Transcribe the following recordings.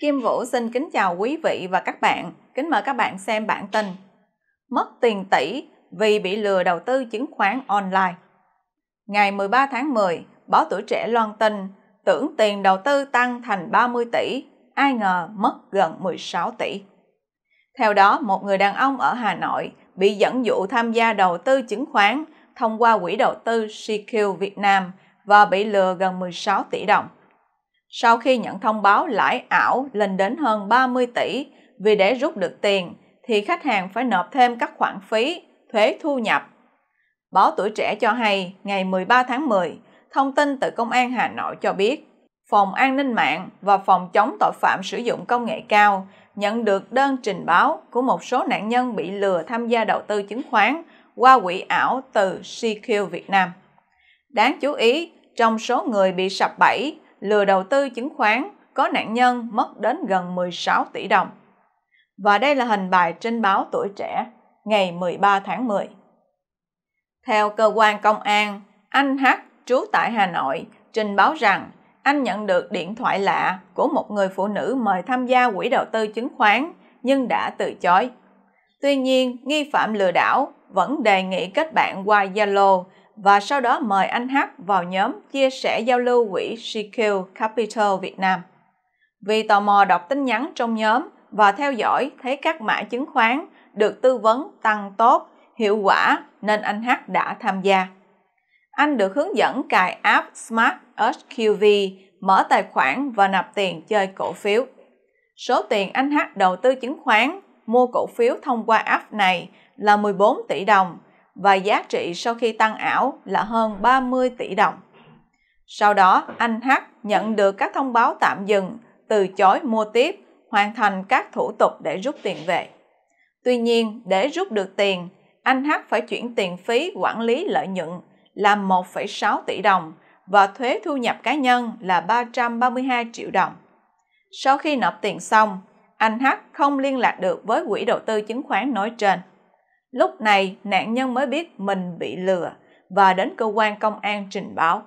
Kim Vũ xin kính chào quý vị và các bạn. Kính mời các bạn xem bản tin. Mất tiền tỷ vì bị lừa đầu tư chứng khoán online. Ngày 13 tháng 10, báo tuổi trẻ loan tin tưởng tiền đầu tư tăng thành 30 tỷ, ai ngờ mất gần 16 tỷ. Theo đó, một người đàn ông ở Hà Nội bị dẫn dụ tham gia đầu tư chứng khoán thông qua quỹ đầu tư CQ Việt Nam và bị lừa gần 16 tỷ đồng – sau khi nhận thông báo lãi ảo lên đến hơn 30 tỷ vì để rút được tiền thì khách hàng phải nộp thêm các khoản phí, thuế thu nhập. Báo Tuổi Trẻ cho hay, ngày 13 tháng 10, thông tin từ Công an Hà Nội cho biết, Phòng An ninh mạng và Phòng chống tội phạm sử dụng công nghệ cao nhận được đơn trình báo của một số nạn nhân bị lừa tham gia đầu tư chứng khoán qua quỹ ảo từ CQ Việt Nam. Đáng chú ý, trong số người bị sập bẫy lừa đầu tư chứng khoán có nạn nhân mất đến gần 16 tỷ đồng. Và đây là hình bài trên báo Tuổi Trẻ ngày 13 tháng 10. Theo cơ quan công an, anh H trú tại Hà Nội trình báo rằng anh nhận được điện thoại lạ của một người phụ nữ mời tham gia quỹ đầu tư chứng khoán nhưng đã từ chối. Tuy nhiên, nghi phạm lừa đảo vẫn đề nghị kết bạn qua Zalo và sau đó mời anh H vào nhóm chia sẻ giao lưu quỹ CQ Capital Việt Nam. Vì tò mò đọc tin nhắn trong nhóm và theo dõi thấy các mã chứng khoán được tư vấn tăng tốt, hiệu quả nên anh H đã tham gia. Anh được hướng dẫn cài app Smart SQV, mở tài khoản và nạp tiền chơi cổ phiếu. Số tiền anh H đầu tư chứng khoán, mua cổ phiếu thông qua app này là 14 tỷ đồng và giá trị sau khi tăng ảo là hơn 30 tỷ đồng. Sau đó, anh H nhận được các thông báo tạm dừng, từ chối mua tiếp, hoàn thành các thủ tục để rút tiền về. Tuy nhiên, để rút được tiền, anh H phải chuyển tiền phí quản lý lợi nhuận là 1,6 tỷ đồng và thuế thu nhập cá nhân là 332 triệu đồng. Sau khi nộp tiền xong, anh H không liên lạc được với quỹ đầu tư chứng khoán nói trên. Lúc này, nạn nhân mới biết mình bị lừa và đến cơ quan công an trình báo.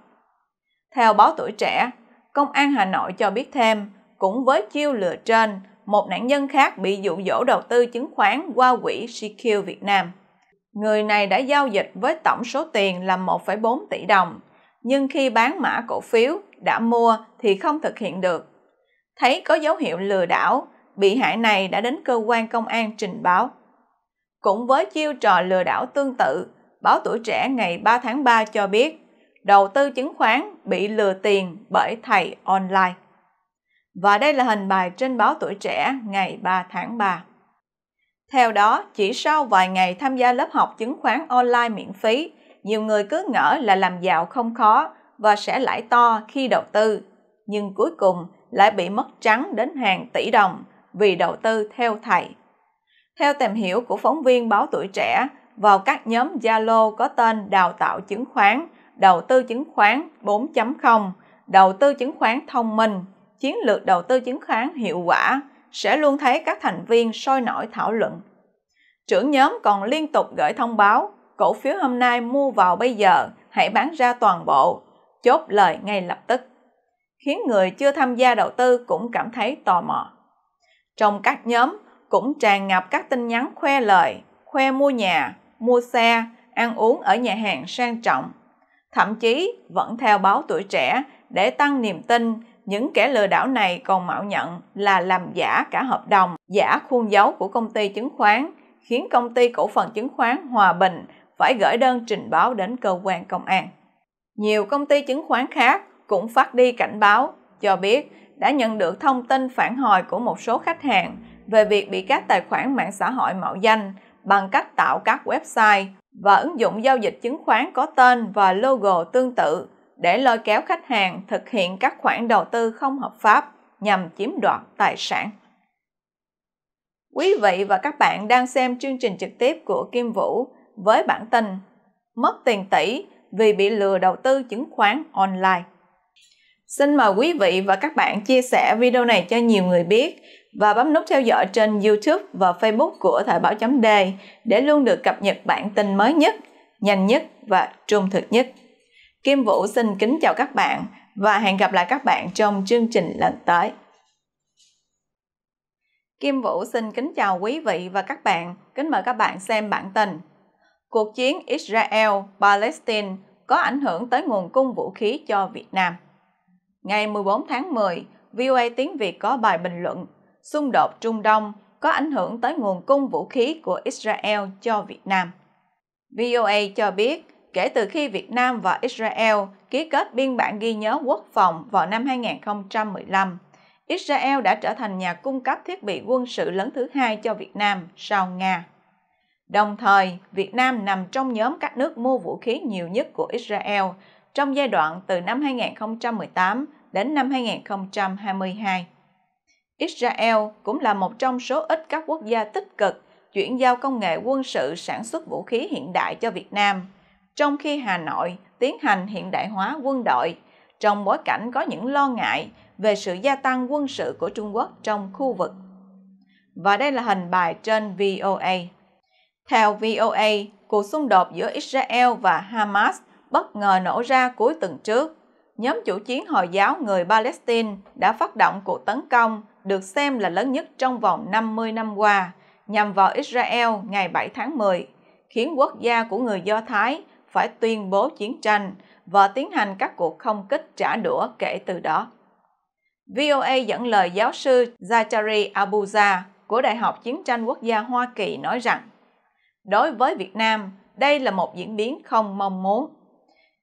Theo báo tuổi trẻ, Công an Hà Nội cho biết thêm, cũng với chiêu lừa trên, một nạn nhân khác bị dụ dỗ đầu tư chứng khoán qua quỹ CQ Việt Nam. Người này đã giao dịch với tổng số tiền là 1,4 tỷ đồng, nhưng khi bán mã cổ phiếu đã mua thì không thực hiện được. Thấy có dấu hiệu lừa đảo, bị hại này đã đến cơ quan công an trình báo. Cũng với chiêu trò lừa đảo tương tự, báo tuổi trẻ ngày 3 tháng 3 cho biết đầu tư chứng khoán bị lừa tiền bởi thầy online. Và đây là hình bài trên báo tuổi trẻ ngày 3 tháng 3. Theo đó, chỉ sau vài ngày tham gia lớp học chứng khoán online miễn phí, nhiều người cứ ngỡ là làm giàu không khó và sẽ lãi to khi đầu tư, nhưng cuối cùng lại bị mất trắng đến hàng tỷ đồng vì đầu tư theo thầy. Theo tìm hiểu của phóng viên báo tuổi trẻ, vào các nhóm Zalo có tên đào tạo chứng khoán, đầu tư chứng khoán 4.0, đầu tư chứng khoán thông minh, chiến lược đầu tư chứng khoán hiệu quả sẽ luôn thấy các thành viên sôi nổi thảo luận. Trưởng nhóm còn liên tục gửi thông báo, cổ phiếu hôm nay mua vào bây giờ, hãy bán ra toàn bộ, chốt lời ngay lập tức. Khiến người chưa tham gia đầu tư cũng cảm thấy tò mò. Trong các nhóm, cũng tràn ngập các tin nhắn khoe lời, khoe mua nhà, mua xe, ăn uống ở nhà hàng sang trọng. Thậm chí vẫn theo báo tuổi trẻ để tăng niềm tin những kẻ lừa đảo này còn mạo nhận là làm giả cả hợp đồng, giả khuôn dấu của công ty chứng khoán, khiến công ty cổ phần chứng khoán Hòa Bình phải gửi đơn trình báo đến cơ quan công an. Nhiều công ty chứng khoán khác cũng phát đi cảnh báo cho biết đã nhận được thông tin phản hồi của một số khách hàng về việc bị các tài khoản mạng xã hội mạo danh bằng cách tạo các website và ứng dụng giao dịch chứng khoán có tên và logo tương tự để lôi kéo khách hàng thực hiện các khoản đầu tư không hợp pháp nhằm chiếm đoạt tài sản. Quý vị và các bạn đang xem chương trình trực tiếp của Kim Vũ với bản tin Mất tiền tỷ vì bị lừa đầu tư chứng khoán online. Xin mời quý vị và các bạn chia sẻ video này cho nhiều người biết và bấm nút theo dõi trên YouTube và Facebook của Thời báo chấm đề để luôn được cập nhật bản tin mới nhất, nhanh nhất và trung thực nhất. Kim Vũ xin kính chào các bạn và hẹn gặp lại các bạn trong chương trình lần tới. Kim Vũ xin kính chào quý vị và các bạn, kính mời các bạn xem bản tin. Cuộc chiến Israel-Palestine có ảnh hưởng tới nguồn cung vũ khí cho Việt Nam. Ngày 14 tháng 10, VOA tiếng Việt có bài bình luận xung đột Trung Đông có ảnh hưởng tới nguồn cung vũ khí của Israel cho Việt Nam. VOA cho biết, kể từ khi Việt Nam và Israel ký kết biên bản ghi nhớ quốc phòng vào năm 2015, Israel đã trở thành nhà cung cấp thiết bị quân sự lớn thứ hai cho Việt Nam sau Nga. Đồng thời, Việt Nam nằm trong nhóm các nước mua vũ khí nhiều nhất của Israel trong giai đoạn từ năm 2018 đến năm 2022. Israel cũng là một trong số ít các quốc gia tích cực chuyển giao công nghệ quân sự sản xuất vũ khí hiện đại cho Việt Nam, trong khi Hà Nội tiến hành hiện đại hóa quân đội trong bối cảnh có những lo ngại về sự gia tăng quân sự của Trung Quốc trong khu vực. Và đây là hình bài trên VOA. Theo VOA, cuộc xung đột giữa Israel và Hamas bất ngờ nổ ra cuối tuần trước. Nhóm chủ chiến Hồi giáo người Palestine đã phát động cuộc tấn công được xem là lớn nhất trong vòng 50 năm qua, nhằm vào Israel ngày 7 tháng 10, khiến quốc gia của người Do Thái phải tuyên bố chiến tranh và tiến hành các cuộc không kích trả đũa kể từ đó. VOA dẫn lời giáo sư Zachary Abuja của Đại học Chiến tranh Quốc gia Hoa Kỳ nói rằng, đối với Việt Nam, đây là một diễn biến không mong muốn.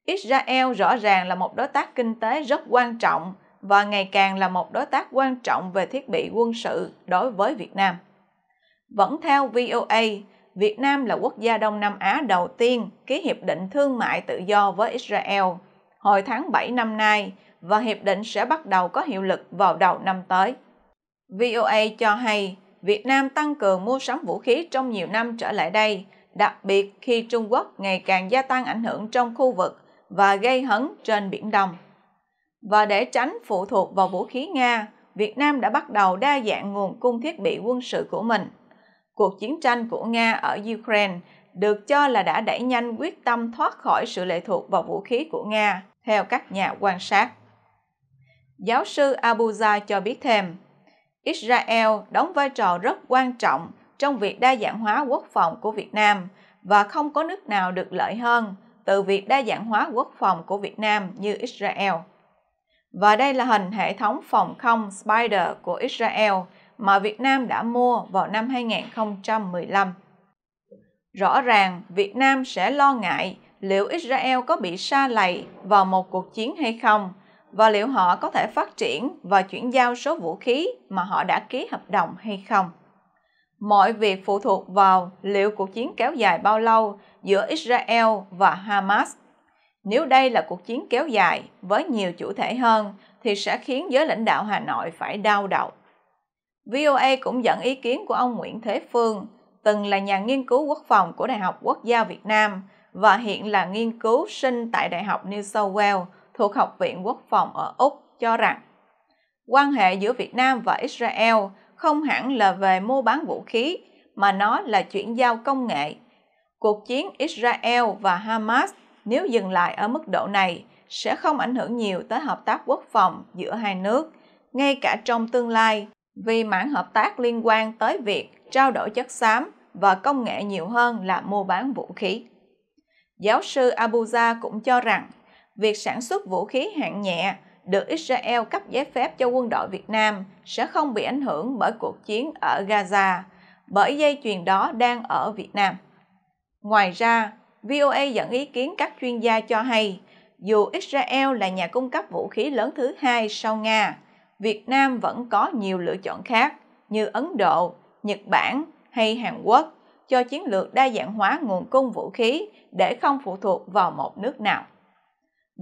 Israel rõ ràng là một đối tác kinh tế rất quan trọng và ngày càng là một đối tác quan trọng về thiết bị quân sự đối với Việt Nam. Vẫn theo VOA, Việt Nam là quốc gia Đông Nam Á đầu tiên ký hiệp định thương mại tự do với Israel hồi tháng 7 năm nay và hiệp định sẽ bắt đầu có hiệu lực vào đầu năm tới. VOA cho hay Việt Nam tăng cường mua sắm vũ khí trong nhiều năm trở lại đây, đặc biệt khi Trung Quốc ngày càng gia tăng ảnh hưởng trong khu vực và gây hấn trên Biển Đông. Và để tránh phụ thuộc vào vũ khí Nga, Việt Nam đã bắt đầu đa dạng nguồn cung thiết bị quân sự của mình. Cuộc chiến tranh của Nga ở Ukraine được cho là đã đẩy nhanh quyết tâm thoát khỏi sự lệ thuộc vào vũ khí của Nga, theo các nhà quan sát. Giáo sư Abuza cho biết thêm, Israel đóng vai trò rất quan trọng trong việc đa dạng hóa quốc phòng của Việt Nam và không có nước nào được lợi hơn từ việc đa dạng hóa quốc phòng của Việt Nam như Israel. Và đây là hình hệ thống phòng không Spider của Israel mà Việt Nam đã mua vào năm 2015. Rõ ràng, Việt Nam sẽ lo ngại liệu Israel có bị xa lầy vào một cuộc chiến hay không và liệu họ có thể phát triển và chuyển giao số vũ khí mà họ đã ký hợp đồng hay không. Mọi việc phụ thuộc vào liệu cuộc chiến kéo dài bao lâu giữa Israel và Hamas nếu đây là cuộc chiến kéo dài với nhiều chủ thể hơn thì sẽ khiến giới lãnh đạo Hà Nội phải đau đầu. VOA cũng dẫn ý kiến của ông Nguyễn Thế Phương, từng là nhà nghiên cứu quốc phòng của Đại học Quốc gia Việt Nam và hiện là nghiên cứu sinh tại Đại học New South Wales thuộc Học viện Quốc phòng ở Úc cho rằng quan hệ giữa Việt Nam và Israel không hẳn là về mua bán vũ khí mà nó là chuyển giao công nghệ. Cuộc chiến Israel và Hamas nếu dừng lại ở mức độ này sẽ không ảnh hưởng nhiều tới hợp tác quốc phòng giữa hai nước, ngay cả trong tương lai, vì mảng hợp tác liên quan tới việc trao đổi chất xám và công nghệ nhiều hơn là mua bán vũ khí. Giáo sư Abuja cũng cho rằng, việc sản xuất vũ khí hạng nhẹ được Israel cấp giấy phép cho quân đội Việt Nam sẽ không bị ảnh hưởng bởi cuộc chiến ở Gaza, bởi dây chuyền đó đang ở Việt Nam. Ngoài ra, VOA dẫn ý kiến các chuyên gia cho hay, dù Israel là nhà cung cấp vũ khí lớn thứ hai sau Nga, Việt Nam vẫn có nhiều lựa chọn khác như Ấn Độ, Nhật Bản hay Hàn Quốc cho chiến lược đa dạng hóa nguồn cung vũ khí để không phụ thuộc vào một nước nào.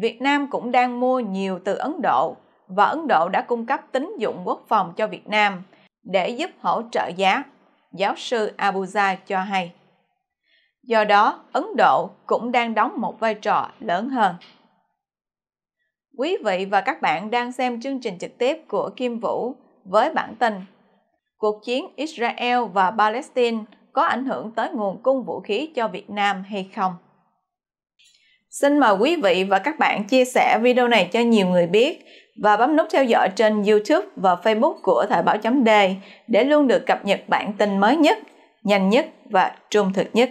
Việt Nam cũng đang mua nhiều từ Ấn Độ và Ấn Độ đã cung cấp tín dụng quốc phòng cho Việt Nam để giúp hỗ trợ giá, giáo sư Abuja cho hay. Do đó, Ấn Độ cũng đang đóng một vai trò lớn hơn. Quý vị và các bạn đang xem chương trình trực tiếp của Kim Vũ với bản tin Cuộc chiến Israel và Palestine có ảnh hưởng tới nguồn cung vũ khí cho Việt Nam hay không? Xin mời quý vị và các bạn chia sẻ video này cho nhiều người biết và bấm nút theo dõi trên YouTube và Facebook của Thời báo chấm D để luôn được cập nhật bản tin mới nhất, nhanh nhất và trung thực nhất.